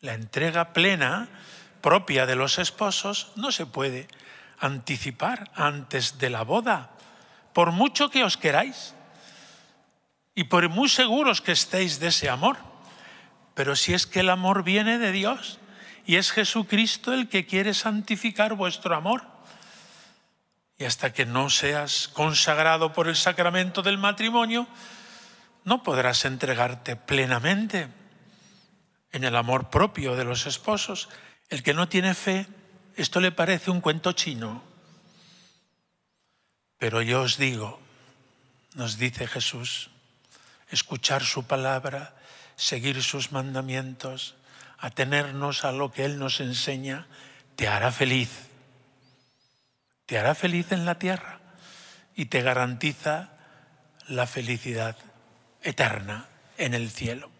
La entrega plena propia de los esposos no se puede anticipar antes de la boda, por mucho que os queráis y por muy seguros que estéis de ese amor. Pero si es que el amor viene de Dios y es Jesucristo el que quiere santificar vuestro amor. Y hasta que no seas consagrado por el sacramento del matrimonio, no podrás entregarte plenamente en el amor propio de los esposos. El que no tiene fe, esto le parece un cuento chino. Pero yo os digo, nos dice Jesús, escuchar su palabra, seguir sus mandamientos, atenernos a lo que Él nos enseña, te hará feliz. Te hará feliz en la tierra y te garantiza la felicidad eterna en el cielo.